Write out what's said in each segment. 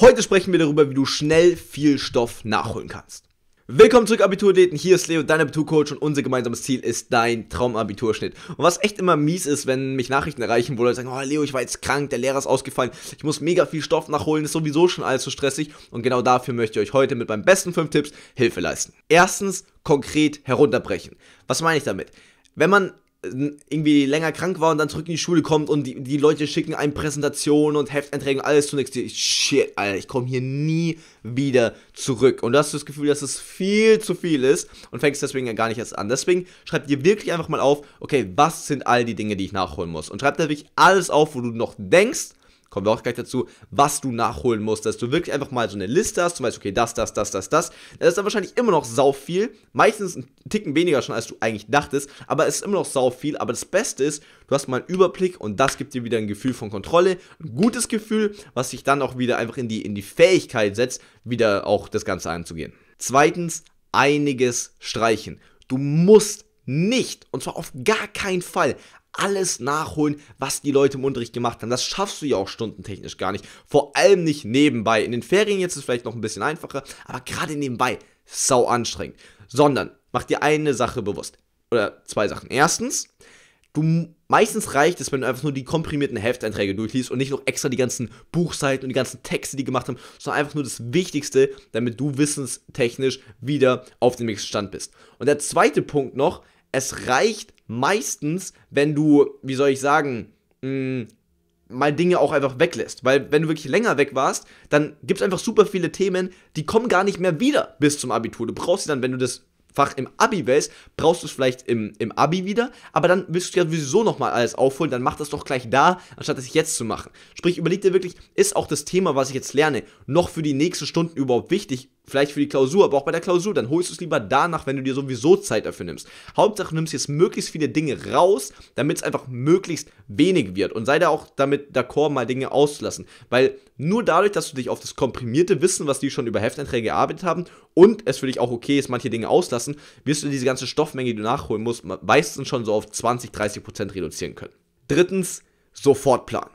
Heute sprechen wir darüber, wie du schnell viel Stoff nachholen kannst. Willkommen zurück, Abiturathleten. Hier ist Leo, dein Abiturcoach und unser gemeinsames Ziel ist dein Traumabiturschnitt. Und was echt immer mies ist, wenn mich Nachrichten erreichen, wo Leute sagen, oh Leo, ich war jetzt krank, der Lehrer ist ausgefallen, ich muss mega viel Stoff nachholen, ist sowieso schon alles so stressig. Und genau dafür möchte ich euch heute mit meinen besten 5 Tipps Hilfe leisten. Erstens, konkret herunterbrechen. Was meine ich damit? Wenn man irgendwie länger krank war und dann zurück in die Schule kommt und die, die Leute schicken einem Präsentationen und Hefteinträge und alles zunächst. Shit, Alter, ich komme hier nie wieder zurück. Und du hast das Gefühl, dass es viel zu viel ist und fängst deswegen ja gar nicht erst an. Deswegen schreib dir wirklich einfach mal auf, okay, was sind all die Dinge, die ich nachholen muss? Und schreib da wirklich alles auf, wo du noch denkst, kommen wir auch gleich dazu, was du nachholen musst, dass du wirklich einfach mal so eine Liste hast, zum Beispiel, okay, das, das, das, das, das. Das ist dann wahrscheinlich immer noch sau viel, meistens einen Ticken weniger schon, als du eigentlich dachtest, aber es ist immer noch sau viel. Aber das Beste ist, du hast mal einen Überblick und das gibt dir wieder ein Gefühl von Kontrolle, ein gutes Gefühl, was sich dann auch wieder einfach in die, in die Fähigkeit setzt, wieder auch das Ganze anzugehen. Zweitens, einiges streichen. Du musst nicht, und zwar auf gar keinen Fall, alles nachholen, was die Leute im Unterricht gemacht haben. Das schaffst du ja auch stundentechnisch gar nicht. Vor allem nicht nebenbei. In den Ferien jetzt ist es vielleicht noch ein bisschen einfacher, aber gerade nebenbei sau anstrengend. Sondern mach dir eine Sache bewusst. Oder zwei Sachen. Erstens, du meistens reicht es, wenn du einfach nur die komprimierten Hefteinträge durchliest und nicht noch extra die ganzen Buchseiten und die ganzen Texte, die gemacht haben, sondern einfach nur das Wichtigste, damit du wissenstechnisch wieder auf dem nächsten Stand bist. Und der zweite Punkt noch es reicht meistens, wenn du, wie soll ich sagen, mh, hm, mal Dinge auch einfach weglässt. Weil wenn du wirklich länger weg warst, dann gibt es einfach super viele Themen, die kommen gar nicht mehr wieder bis zum Abitur. Du brauchst sie dann, wenn du das Fach im Abi wählst, brauchst du es vielleicht im, im Abi wieder, aber dann willst du ja sowieso nochmal alles aufholen, dann mach das doch gleich da, anstatt es jetzt zu machen. Sprich, überleg dir wirklich, ist auch das Thema, was ich jetzt lerne, noch für die nächsten Stunden überhaupt wichtig Vielleicht für die Klausur, aber auch bei der Klausur. Dann holst du es lieber danach, wenn du dir sowieso Zeit dafür nimmst. Hauptsache, du nimmst jetzt möglichst viele Dinge raus, damit es einfach möglichst wenig wird. Und sei da auch damit d'accord, mal Dinge auszulassen. Weil nur dadurch, dass du dich auf das komprimierte Wissen, was die schon über Hefteinträge gearbeitet haben, und es für dich auch okay ist, manche Dinge auslassen, wirst du diese ganze Stoffmenge, die du nachholen musst, meistens schon so auf 20, 30 Prozent reduzieren können. Drittens, Sofortplan.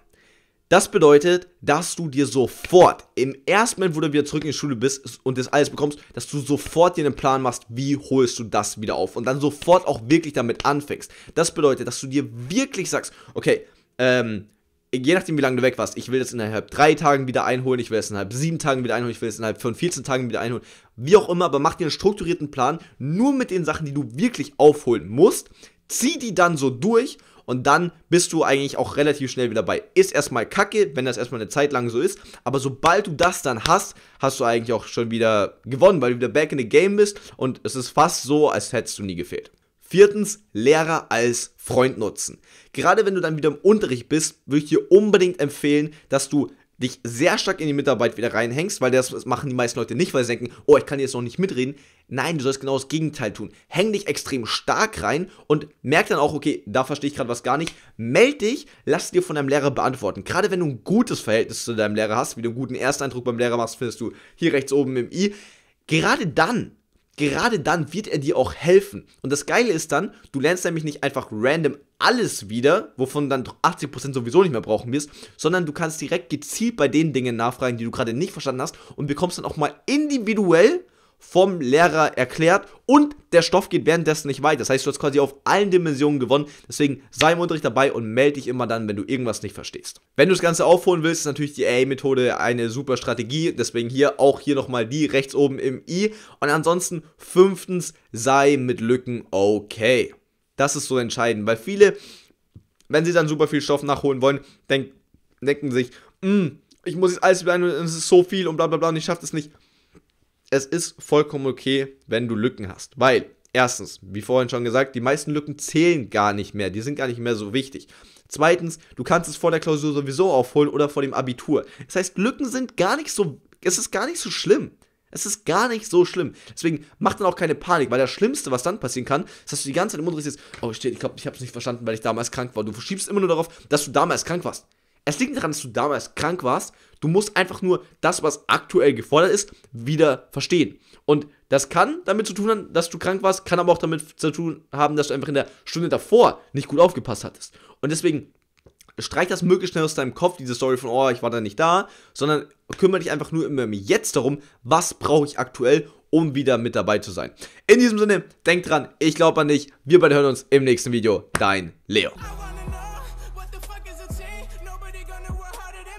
Das bedeutet, dass du dir sofort im ersten Moment, wo du wieder zurück in die Schule bist und das alles bekommst, dass du sofort dir einen Plan machst, wie holst du das wieder auf und dann sofort auch wirklich damit anfängst. Das bedeutet, dass du dir wirklich sagst, okay, ähm, je nachdem, wie lange du weg warst, ich will das innerhalb drei Tagen wieder einholen, ich will es innerhalb sieben Tagen wieder einholen, ich will es innerhalb von 14 Tagen wieder einholen, wie auch immer, aber mach dir einen strukturierten Plan, nur mit den Sachen, die du wirklich aufholen musst, zieh die dann so durch und dann bist du eigentlich auch relativ schnell wieder bei. Ist erstmal kacke, wenn das erstmal eine Zeit lang so ist, aber sobald du das dann hast, hast du eigentlich auch schon wieder gewonnen, weil du wieder back in the game bist und es ist fast so, als hättest du nie gefehlt. Viertens, Lehrer als Freund nutzen. Gerade wenn du dann wieder im Unterricht bist, würde ich dir unbedingt empfehlen, dass du dich sehr stark in die Mitarbeit wieder reinhängst, weil das machen die meisten Leute nicht, weil sie denken, oh, ich kann jetzt noch nicht mitreden. Nein, du sollst genau das Gegenteil tun. Häng dich extrem stark rein und merk dann auch, okay, da verstehe ich gerade was gar nicht. Meld dich, lass dir von deinem Lehrer beantworten. Gerade wenn du ein gutes Verhältnis zu deinem Lehrer hast, wie du einen guten Ersteindruck beim Lehrer machst, findest du hier rechts oben im i. Gerade dann gerade dann wird er dir auch helfen. Und das Geile ist dann, du lernst nämlich nicht einfach random alles wieder, wovon dann 80% sowieso nicht mehr brauchen wirst, sondern du kannst direkt gezielt bei den Dingen nachfragen, die du gerade nicht verstanden hast und bekommst dann auch mal individuell vom Lehrer erklärt und der Stoff geht währenddessen nicht weit. Das heißt, du hast quasi auf allen Dimensionen gewonnen. Deswegen sei im Unterricht dabei und melde dich immer dann, wenn du irgendwas nicht verstehst. Wenn du das Ganze aufholen willst, ist natürlich die AA-Methode eine super Strategie. Deswegen hier auch hier nochmal die rechts oben im i. Und ansonsten fünftens, sei mit Lücken okay. Das ist so entscheidend, weil viele, wenn sie dann super viel Stoff nachholen wollen, denk denken sich, hm, ich muss jetzt alles lernen und es ist so viel und bla bla bla und ich schaffe das nicht es ist vollkommen okay, wenn du Lücken hast. Weil, erstens, wie vorhin schon gesagt, die meisten Lücken zählen gar nicht mehr. Die sind gar nicht mehr so wichtig. Zweitens, du kannst es vor der Klausur sowieso aufholen oder vor dem Abitur. Das heißt, Lücken sind gar nicht so, es ist gar nicht so schlimm. Es ist gar nicht so schlimm. Deswegen mach dann auch keine Panik, weil das Schlimmste, was dann passieren kann, ist, dass du die ganze Zeit im Unterricht sitzt, oh, ich glaube, ich habe es nicht verstanden, weil ich damals krank war. Du verschiebst immer nur darauf, dass du damals krank warst. Es liegt daran, dass du damals krank warst. Du musst einfach nur das, was aktuell gefordert ist, wieder verstehen. Und das kann damit zu tun haben, dass du krank warst, kann aber auch damit zu tun haben, dass du einfach in der Stunde davor nicht gut aufgepasst hattest. Und deswegen streich das möglichst schnell aus deinem Kopf, diese Story von, oh, ich war da nicht da, sondern kümmere dich einfach nur immer jetzt darum, was brauche ich aktuell, um wieder mit dabei zu sein. In diesem Sinne, denk dran, ich glaube an dich. Wir beide hören uns im nächsten Video. Dein Leo.